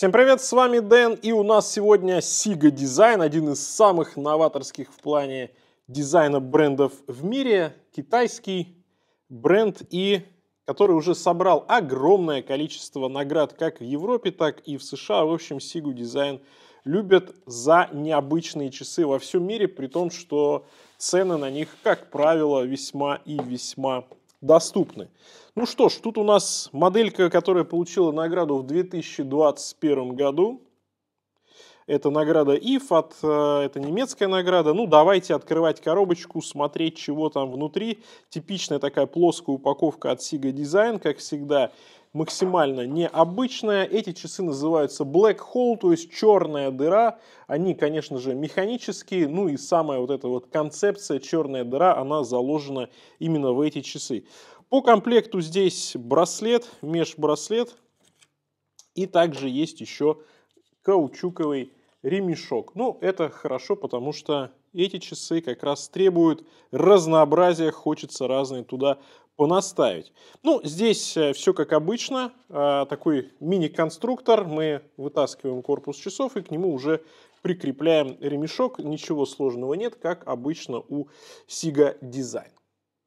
Всем привет, с вами Дэн, и у нас сегодня Siga Design, один из самых новаторских в плане дизайна брендов в мире, китайский бренд, и который уже собрал огромное количество наград как в Европе, так и в США. В общем, Siga Design любят за необычные часы во всем мире, при том, что цены на них, как правило, весьма и весьма доступны. Ну что ж, тут у нас моделька, которая получила награду в 2021 году. Это награда IF, от, э, это немецкая награда. Ну, давайте открывать коробочку, смотреть, чего там внутри. Типичная такая плоская упаковка от Siga Design, как всегда максимально необычная. Эти часы называются Black Hole, то есть черная дыра. Они, конечно же, механические, ну и самая вот эта вот концепция черная дыра, она заложена именно в эти часы. По комплекту здесь браслет, межбраслет, и также есть еще каучуковый ремешок. Ну, это хорошо, потому что эти часы как раз требуют разнообразия, хочется разные туда понаставить. Ну, здесь э, все как обычно, э, такой мини-конструктор, мы вытаскиваем корпус часов и к нему уже прикрепляем ремешок, ничего сложного нет, как обычно у Siga Design.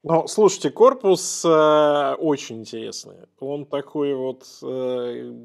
Но слушайте, корпус э, очень интересный. Он такой вот э,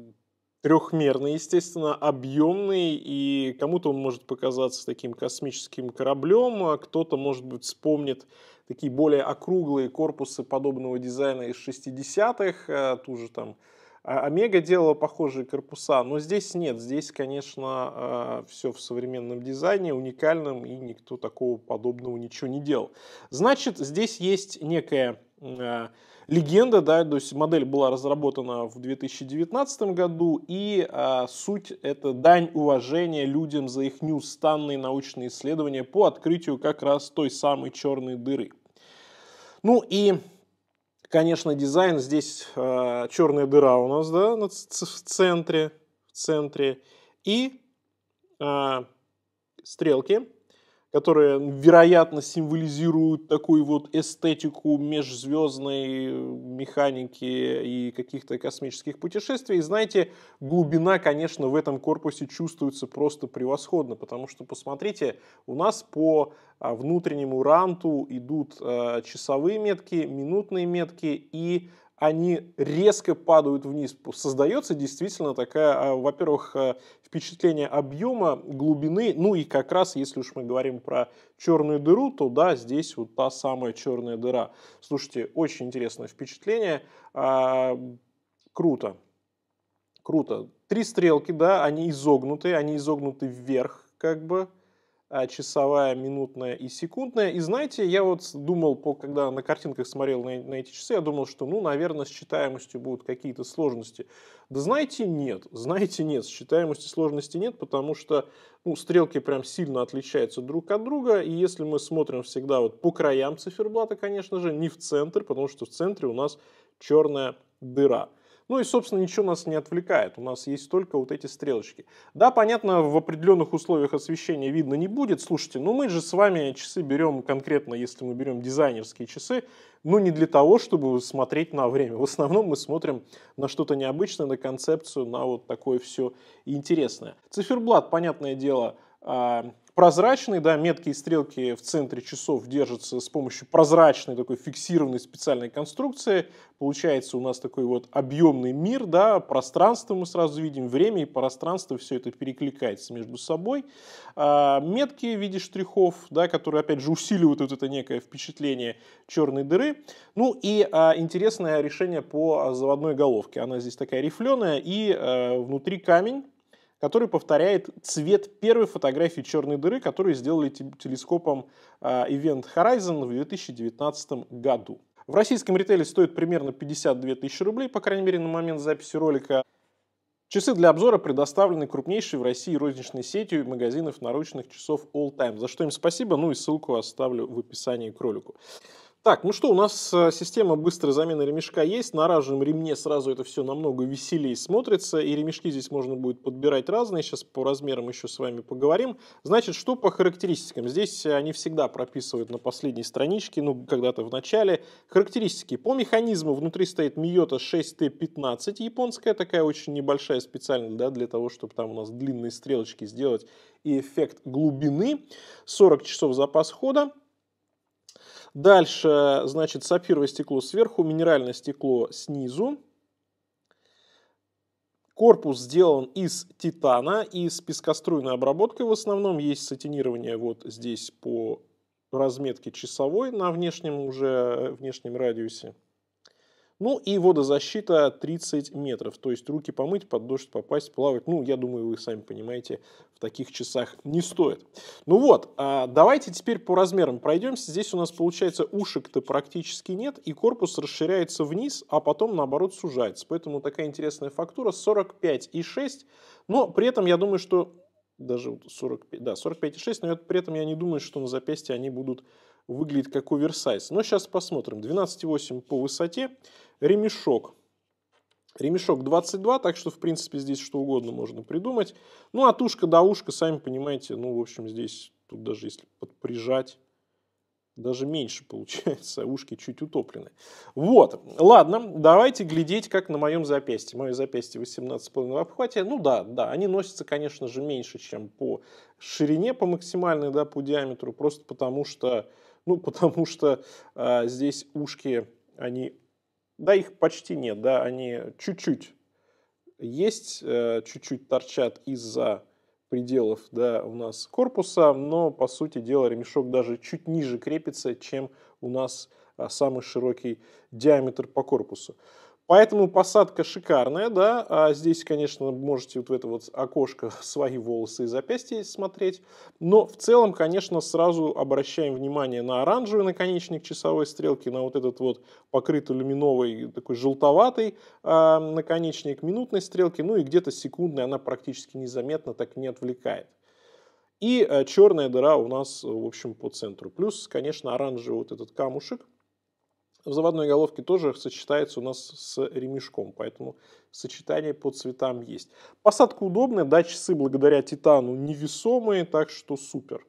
трехмерный, естественно, объемный, и кому-то он может показаться таким космическим кораблем, а кто-то, может быть, вспомнит такие более округлые корпусы подобного дизайна из 60-х, э, ту же там а, Омега делала похожие корпуса, но здесь нет. Здесь, конечно, э, все в современном дизайне, уникальном, и никто такого подобного ничего не делал. Значит, здесь есть некая э, легенда, да, то есть модель была разработана в 2019 году, и а, суть это дань уважения людям за их неустанные научные исследования по открытию как раз той самой черной дыры. Ну и, конечно, дизайн здесь э, черная дыра у нас, да, в центре, в центре. И э, стрелки которые, вероятно, символизируют такую вот эстетику межзвездной э, механики и каких-то космических путешествий. И знаете, глубина, конечно, в этом корпусе чувствуется просто превосходно, потому что, посмотрите, у нас по а, внутреннему ранту идут а, часовые метки, минутные метки и они резко падают вниз. Создается действительно такая, а, во-первых, э, впечатление объема, глубины, ну и как раз, если уж мы говорим про черную дыру, то да, здесь вот та самая черная дыра. Слушайте, очень интересное впечатление, а, круто, круто. Три стрелки, да, они изогнуты, они изогнуты вверх, как бы, а, часовая, минутная и секундная. И знаете, я вот думал, по, когда на картинках смотрел на, на эти часы, я думал, что, ну, наверное, с читаемостью будут какие-то сложности. Да знаете, нет. Знаете, нет. С читаемостью сложности нет, потому что ну, стрелки прям сильно отличаются друг от друга. И если мы смотрим всегда вот по краям циферблата, конечно же, не в центр, потому что в центре у нас черная дыра. Ну и, собственно, ничего нас не отвлекает. У нас есть только вот эти стрелочки. Да, понятно, в определенных условиях освещения видно не будет. Слушайте, ну мы же с вами часы берем конкретно, если мы берем дизайнерские часы, ну не для того, чтобы смотреть на время. В основном мы смотрим на что-то необычное, на концепцию, на вот такое все интересное. Циферблат, понятное дело, а, прозрачный, да, метки и стрелки в центре часов держатся с помощью прозрачной такой фиксированной специальной конструкции. Получается у нас такой вот объемный мир, да, пространство мы сразу видим, время и пространство, все это перекликается между собой. А, метки в виде штрихов, да, которые опять же усиливают вот это некое впечатление черной дыры. Ну и а, интересное решение по заводной головке. Она здесь такая рифленая и а, внутри камень который повторяет цвет первой фотографии черной дыры, которую сделали телескопом а, Event Horizon в 2019 году. В российском ритейле стоит примерно 52 тысячи рублей, по крайней мере, на момент записи ролика. Часы для обзора предоставлены крупнейшей в России розничной сетью магазинов наручных часов All Time, за что им спасибо, ну и ссылку оставлю в описании к ролику. Так, ну что, у нас э, система быстрой замены ремешка есть. На разжем ремне сразу это все намного веселее смотрится. И ремешки здесь можно будет подбирать разные. Сейчас по размерам еще с вами поговорим. Значит, что по характеристикам? Здесь э, они всегда прописывают на последней страничке, ну, когда-то в начале. Характеристики. По механизму внутри стоит Miyota 6T15, японская такая очень небольшая специально, да, для того, чтобы там у нас длинные стрелочки сделать и эффект глубины. 40 часов запас хода. Дальше, значит, сапфировое стекло сверху, минеральное стекло снизу. Корпус сделан из титана и с пескоструйной обработкой в основном. Есть сатинирование вот здесь по разметке часовой на внешнем уже внешнем радиусе. Ну и водозащита 30 метров, то есть руки помыть, под дождь попасть, плавать. Ну, я думаю, вы сами понимаете, в таких часах не стоит. Ну вот, а, давайте теперь по размерам пройдемся. Здесь у нас получается ушек-то практически нет, и корпус расширяется вниз, а потом наоборот сужается. Поэтому такая интересная фактура 45,6. Но при этом я думаю, что даже 45, да, 45,6, но при этом я не думаю, что на запястье они будут выглядеть как оверсайз. Но сейчас посмотрим. 12,8 по высоте, ремешок. Ремешок 22, так что, в принципе, здесь что угодно можно придумать. Ну, от а ушка до ушка, сами понимаете, ну, в общем, здесь, тут даже если подприжать, даже меньше получается, а ушки чуть утоплены. Вот, ладно, давайте глядеть, как на моем запястье. Мое запястье 18,5 в обхвате. Ну да, да, они носятся, конечно же, меньше, чем по ширине, по максимальной, да, по диаметру, просто потому что, ну, потому что э, здесь ушки, они, да, их почти нет, да, они чуть-чуть есть, э, чуть-чуть э, торчат из-за пределов да, у нас корпуса, но, по сути дела, ремешок даже чуть ниже крепится, чем у нас а, самый широкий диаметр по корпусу. Поэтому посадка шикарная, да. А здесь, конечно, можете вот в это вот окошко свои волосы и запястья смотреть. Но в целом, конечно, сразу обращаем внимание на оранжевый наконечник часовой стрелки, на вот этот вот покрытый люминовый такой желтоватый э, наконечник минутной стрелки. Ну и где-то секундная она практически незаметно так не отвлекает. И э, черная дыра у нас, э, в общем, по центру. Плюс, конечно, оранжевый вот этот камушек – в заводной головке тоже сочетается у нас с ремешком, поэтому сочетание по цветам есть. Посадка удобная, да, часы благодаря титану невесомые, так что супер.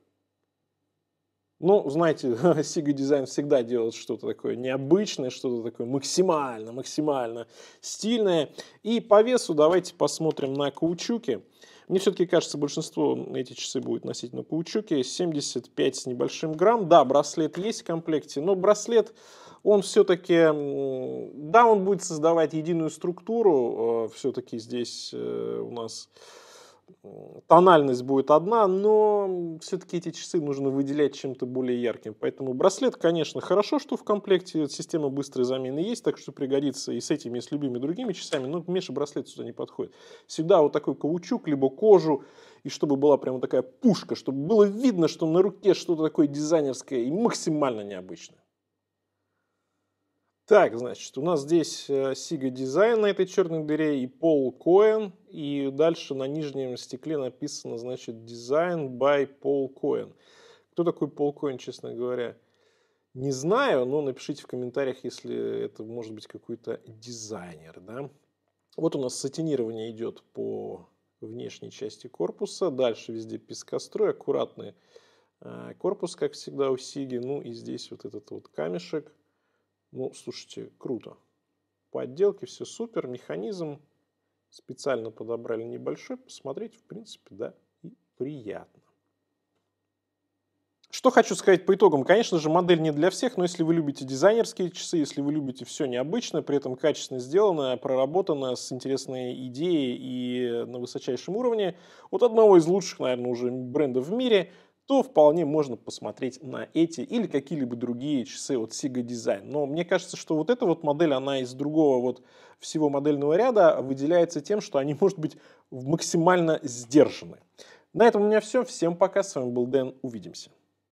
Ну, знаете, Сига Design всегда делает что-то такое необычное, что-то такое максимально, максимально стильное. И по весу давайте посмотрим на каучуки. Мне все-таки кажется, большинство эти часы будет носить на каучуке. 75 с небольшим грамм. Да, браслет есть в комплекте, но браслет он все-таки, да, он будет создавать единую структуру, э, все-таки здесь э, у нас тональность будет одна, но все-таки эти часы нужно выделять чем-то более ярким. Поэтому браслет, конечно, хорошо, что в комплекте система быстрой замены есть, так что пригодится и с этими, и с любыми другими часами, но меньше браслет сюда не подходит. Всегда вот такой каучук, либо кожу, и чтобы была прямо такая пушка, чтобы было видно, что на руке что-то такое дизайнерское и максимально необычное. Так, значит, у нас здесь э, Сига Дизайн на этой черной дыре и Пол Коэн. И дальше на нижнем стекле написано, значит, дизайн by Пол Коэн. Кто такой Пол Коэн, честно говоря? Не знаю, но напишите в комментариях, если это может быть какой-то дизайнер. Да? Вот у нас сатинирование идет по внешней части корпуса. Дальше везде пескоструй, аккуратный э, корпус, как всегда у Сиги. Ну и здесь вот этот вот камешек – ну, слушайте, круто. По отделке все супер, механизм специально подобрали небольшой, посмотреть, в принципе, да, и приятно. Что хочу сказать по итогам. Конечно же, модель не для всех, но если вы любите дизайнерские часы, если вы любите все необычное, при этом качественно сделанное, проработанное, с интересной идеей и на высочайшем уровне, вот одного из лучших, наверное, уже брендов в мире – то вполне можно посмотреть на эти или какие-либо другие часы от Siga Design. Но мне кажется, что вот эта вот модель, она из другого вот всего модельного ряда выделяется тем, что они, может быть, максимально сдержаны. На этом у меня все. Всем пока. С вами был Дэн. Увидимся.